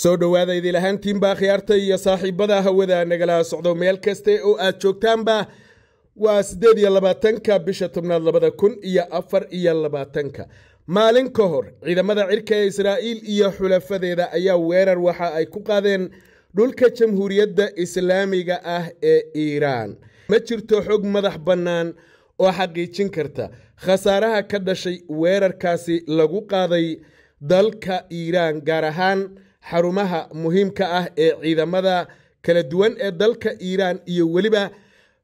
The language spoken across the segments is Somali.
soo dhowaada idil ahaantiinba akhyaarta iyo saaxiibada hawada nagala socdo meel kasta oo aad joogtaanba waa sideed iyo labaatanka bisha tobnaad labada kun iyo afar iyo labaatanka maalin ka hor ciidamada cirka ee israa'iil iyo xulafadeeda ayaa weerar waxa ay ku qaadeen dhulka jamhuuriyadda islaamiga ah ee iiraan ma jirto xog madax bannaan oo xaqiijin karta khasaaraha ka dhashay weerarkaasi lagu qaaday dalka iiraan gaar ahaan xarumaha muhiimka ah ee ciidamada kala duwan ee dalka iiraan iyo weliba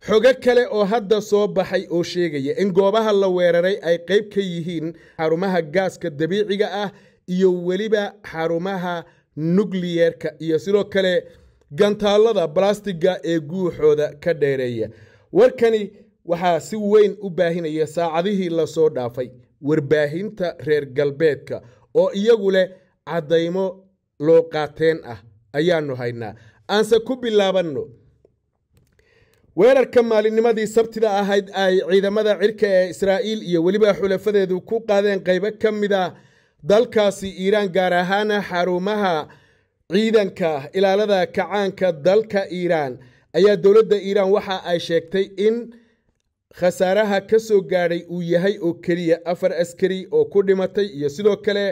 xogo kale oo hadda soo baxay oo sheegaya in goobaha la weeraray ay qayb ka yihiin xarumaha gaaska dabiiciga ah iyo weliba xarumaha nukliyeerka iyo sidoo kale gantaalada balastiga ee guuxooda ka dheereeya warkani waxaa si weyn u baahinaya saacadihii lasoo dhaafay warbaahinta reer galbeedka oo iyagu leh caddaymo looqaateen ah ayaanu haynaa aanse ku bilaabanno weerarka maalinnimadii sabtida ahayd ay ciidamada cirka ee israa'iil iyo weliba xulafadeedu ku qaadeen qaybo ka mida ah dalkaasi iiraan gaar ahaana xarumaha ciidanka ilaalada kacaanka dalka iiraan ayaa dowladda iiraan waxa ay sheegtay in khasaaraha ka soo gaadhay uu yahay oo keliya afar askari oo ku dhimatay iyo sidoo kale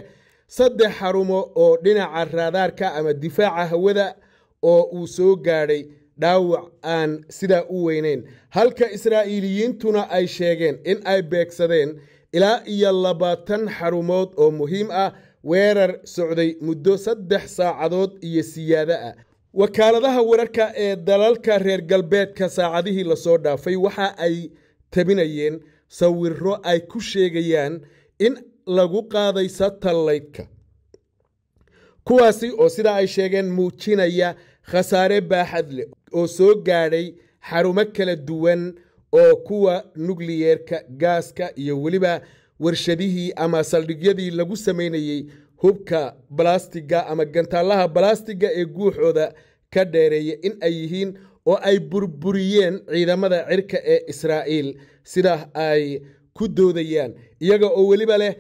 saddex xarumo oo dhinaca raadaarka ama difaaca hawada oo uu soo gaadhay dhaawac aan sidaa u weyneyn halka israa'iiliyiintuna ay sheegeen in ay beegsadeen ilaa iyo labaatan xarumood oo muhiim ah weerar socday muddo saddex saacadood iyo siyaada ah wakaaladaha wararka ee dalalka reer galbeedka saacadihii lasoo dhaafay waxa ay tabinayeen sawiro ay ku sheegayaan in lagu qaaday satalaydka kuwaasi oo sidaa ay sheegeen muujinaya khasaare baaxadle oo soo gaadhay xarumo kala duwan oo kuwa nukliyeerka gaaska iyo weliba warshadihii ama saldhigyadii lagu samaynayey hubka balaastiga ama gantaallaha balaastiga ee guuxooda ka dheereeya in ay yihiin oo ay burburiyeen ciidamada cirka ee israa'iil sidaa ay ku doodayaan iyaga oo weliba leh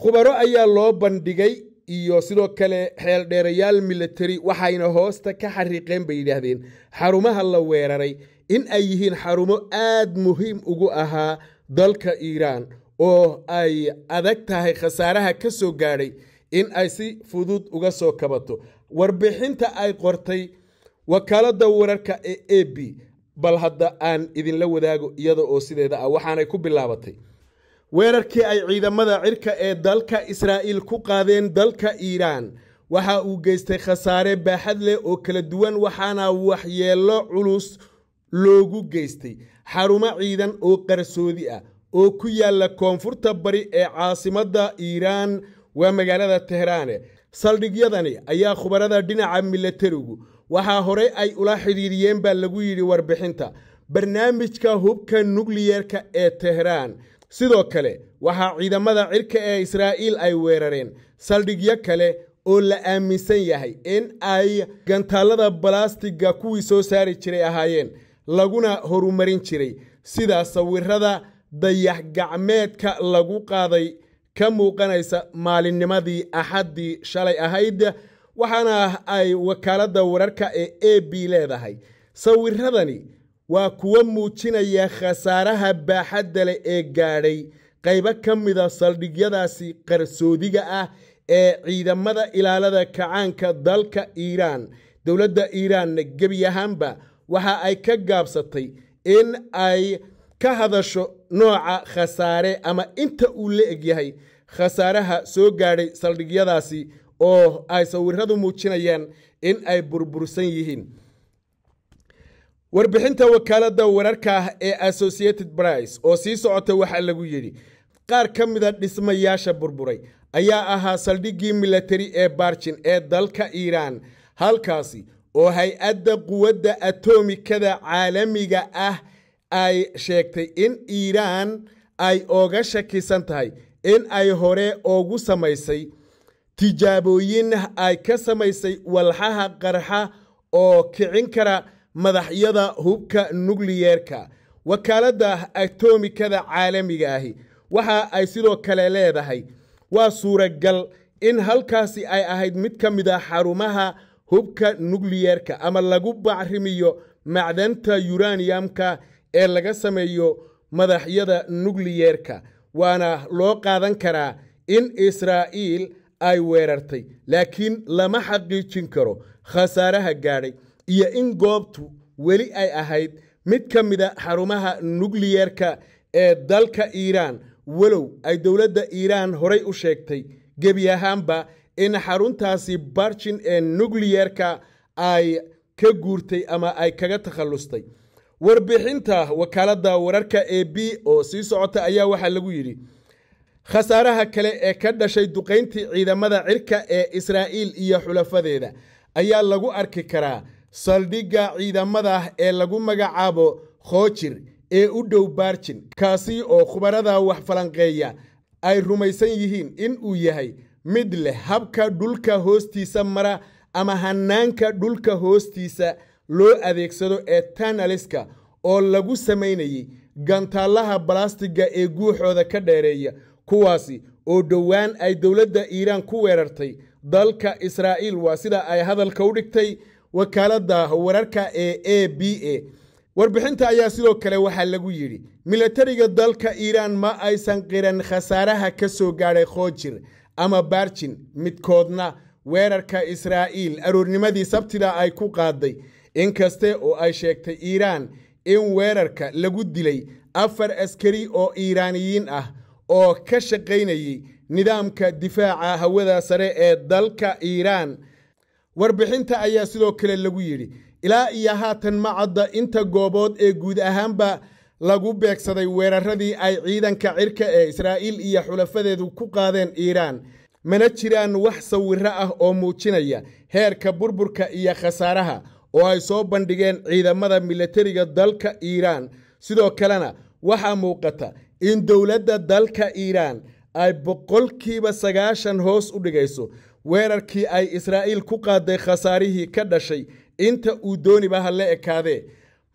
khubaro ayaa loo bandhigay iyo sidoo kale xeeldheerayaal militari waxayna hoosta ka xariiqeen bay yidhaahdeen xarumaha la weeraray in ay yihiin xarumo aad muhiim ugu ahaa dalka iiraan oo ay adag tahay khasaaraha ka soo gaadhay in ay si fudud uga soo kabato warbixinta ay qortay wakaaladda wararka ee a b bal hadda aan idinla wadaago iyada oo sideeda ah waxaanay ku bilaabatay weerarkii ay ciidamada cirka ee dalka israa'iil ku qaadeen dalka iiraan waxa uu geystay khasaare baaxad leh oo kala duwan waxaana waxyeello culus loogu geystay xarumo ciidan oo qarsoodi ah oo ku yaalla koonfurta bari ee caasimadda iiraan waa magaalada teheraane saldhigyadani ayaa khubarada dhinaca milatarigu waxaa horey ay ula xidhiiriyeen baa lagu yidhi warbixinta barnaamijka hubka nukliyerka ee teheraan sidoo kale waxaa ciidamada cirka ee israa'iil ay weerareen saldhigyo kale oo la aaminsan yahay in ay gantaallada balastiga kuwii soo saari jiray ahaayeen laguna horumarin jiray sida sawirada dayax-gacmeedka lagu qaaday ka muuqanaysa maalinnimadii axaddii shalay ahayd waxaana ah ay wakaaladda wararka ee a b leedahay sawiradani waa kuwo muujinaya khasaaraha baaxadda leh ee gaadhay qaybo ka mida ah saldhigyadaasi qarsoodiga ah ee ciidamada ilaalada kacaanka dalka iiraan dowladda iiraanna gebi ahaanba waxa ay ka gaabsatay in ay ka hadasho nooca khasaare ama inta uu la egyahay khasaaraha soo gaadhay saldhigyadaasi oo ay sawiradu muujinayaan in ay burbursan yihiin warbixinta wakaalada wararka ah ee associated brice oo sii socota waxaa lagu yidhi qaar ka mida dhismayaasha burburay ayaa ahaa saldhiggii milatari ee baarjin ee dalka iiraan halkaasi oo hay-adda quwadda atomikada caalamiga ah ay sheegtay in iiraan ay oga shakisan tahay in ay hore ogu samaysay tijaabooyin ay ka samaysay walxaha qarxa oo kicin kara madaxyada hubka nukliyeerka wakaaladda atomikada caalamiga ahi waxa ay sidoo kale leedahay waa suuragal in halkaasi ay ahayd mid ka mid a ah xarumaha hubka nukliyeerka ama lagu bacrimiyo macdanta yuraniyamka ee laga sameeyo madaxyada nukliyeerka waana loo qaadan karaa in israa'iil ay weerartay laakiin lama xaqiijin karo khasaaraha gaadhay iyo in goobtu weli ay ahayd mid ka mida ah xarumaha nukliyeerka ee dalka iiraan walow ay dowladda iiraan horay u sheegtay gebi ahaanba in xaruntaasi barjin ee nukliyeerka ay ka guurtay ama ay kaga takhallustay warbixinta wakaaladda wararka ee b oo sii socota ayaa waxaa lagu yidhi khasaaraha kale ee ka dhashay duqayntii ciidamada cirka ee israa'iil iyo xulafadeeda ayaa lagu arki karaa saldhigga ciidamada ee lagu magacaabo khoojir ee u dhow baarjin kaasi oo khubarada wax falanqeeya ay rumaysan yihiin in uu yahay mid leh habka dhulka hoostiisa mara ama hanaanka dhulka hoostiisa loo adeegsado ee tanaliska oo lagu samaynayay gantaallaha balastiga ee guuxooda ka dheereeya kuwaasi oo dhowaan ay dowladda iiraan ku weerartay dalka israa'iil waa sida ay hadalka u dhigtay wakaalada wararka ee a b a warbixinta ayaa sidoo kale waxaa lagu yidhi milatariga dalka iiraan ma aysan qiran khasaaraha ka soo gaadhay khoojir ama baarjin midkoodna weerarka israa'iil aroornimadii sabtida ay ku qaaday inkaste oo ay sheegtay iiraan in weerarka lagu dilay afar askari oo iiraaniyiin ah oo ka shaqaynayay nidaamka difaaca hawada sare ee dalka iiraan warbixinta ayaa sidoo kale lagu yidhi ilaa iyo haatan ma cadda inta goobood ee guud ahaanba lagu beegsaday weeraradii ay ciidanka cirka ee israa'iil iyo xulafadeedu ku qaadeen iiraan mana jiraan wax sawiro ah oo muujinaya heerka burburka iyo khasaaraha oo ay soo bandhigeen ciidamada milatariga dalka iiraan sidoo kalena waxaa muuqata in dowladda dalka iiraan ay boqolkiiba sagaashan hoos u dhigayso weerarkii ay israa'iil ku qaaday khasaarihii ka dhashay inta uu dooniba ha la ekaadee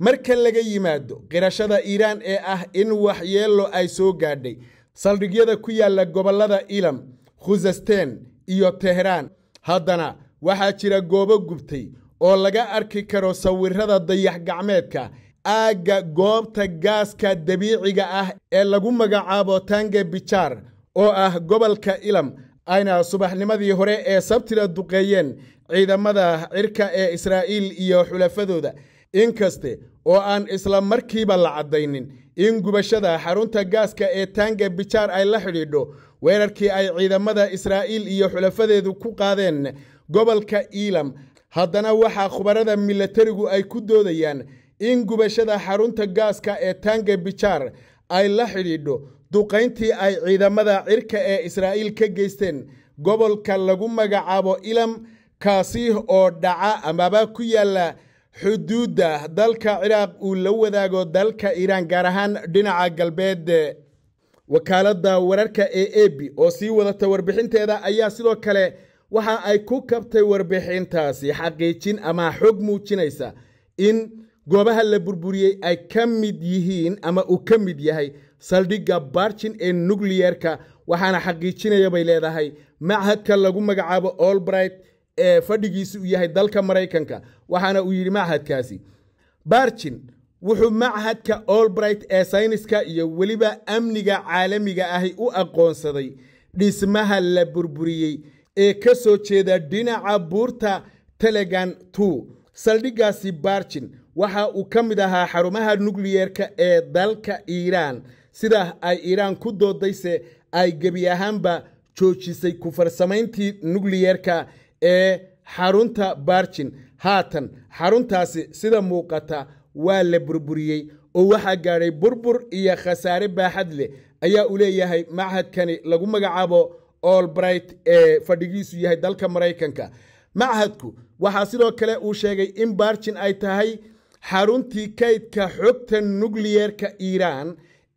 marka laga yimaado qirashada iiraan ee ah in waxyeello ay soo gaadhay saldhigyada ku yaalla gobollada ilam khusasteen iyo tehraan haddana waxaa jira goobo gubtay oo laga arki karo sawirada dayax-gacmeedka aagga goobta gaaska dabiiciga ah ee lagu magacaabo tange bijaar oo ah gobolka ilam ayna subaxnimadii hore ee sabtida duqeeyeen ciidamada cirka ee israa'iil iyo xulafadooda inkaste oo aan isla markiiba la caddaynin in gubashada xarunta gaaska ee taanga bijaar ay la xidhiidho weerarkii ay ciidamada israa'iil iyo xulafadeedu ku qaadeen gobolka iilam haddana waxaa khubarada milatarigu ay ku doodayaan in gubashada xarunta gaaska ee taanga bijaar ay la xidhiidho duqayntii ay ciidamada cirka ee israa'iil ka geysteen gobolka lagu magacaabo ilam kaasi oo dhaca amaba ku yaalla xuduudda dalka ciraaq uu la wadaago dalka iiraan gaar ahaan dhinaca galbeed wakaaladda wararka ee e b oo sii wadata warbixinteeda ayaa sidoo kale waxa ay ku kabtay warbixintaasi xaqiijin ama xog muujinaysa in goobaha la burburiyey ay ka mid yihiin ama uu ka mid yahay saldhigga barjin ee nukliyeerka waxaana xaqiijinaya bay leedahay machadka lagu magacaabo olbright ee fadhigiisu u yahay dalka maraykanka waxaana uu yidhi machadkaasi barjin wuxuu machadka olbright ee sayniska iyo weliba amniga caalamiga ahi u aqoonsaday dhismaha la burburiyey ee ka soo jeeda dhinaca buurta telegan two saldhiggaasi barjin waxa uu ka mid ahaa xarumaha nukliyeerka ee dalka iiraan sidaa ay iiraan ku doodayse ay gebi ahaanba joojisay ku farsamayntii nukliyeerka ee xarunta baarjin haatan xaruntaasi sida muuqata waa la burburiyey oo waxaa gaadhay burbur iyo khasaare baaxad leh ayaa uu leeyahay machadkani lagu magacaabo olbright ee fadhigiisu yahay dalka maraykanka machadku waxaa sidoo kale uu sheegay in baarjin ay tahay xaruntii kaydka xogta nukliyeerka iiraan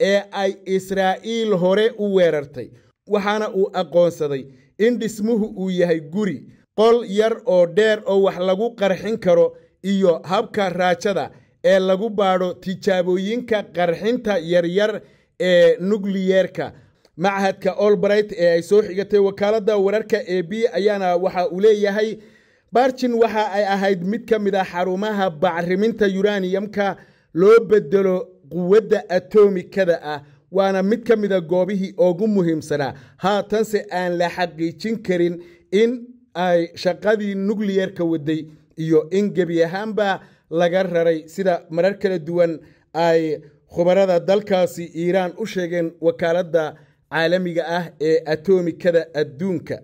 ee ay israa'iil hore u weerartay waxaana uu aqoonsaday in dhismuhu uu yahay guri qol yar oo dheer oo wax lagu qarxin karo iyo habka raajada ee lagu baadho tijaabooyinka qarxinta yaryar ee nukliyeerka machadka olbright ee ay soo xigatay wakaaladda wararka e b ayaana waxa uu leeyahay barjin waxa ay ahayd mid ka mid a ah xarumaha bacriminta yuraniyamka loo bedelo quwadda atomikada ah waana mid ka mida goobihii ugu muhiimsanaa haatanse aan la xaqiijin karin in ay shaqadii nukliyarka waday iyo in gebi ahaanba laga raray sida marar kala duwan ay khubarada dalkaasi iiraan u sheegeen wakaaladda caalamiga ah ee atomikada adduunka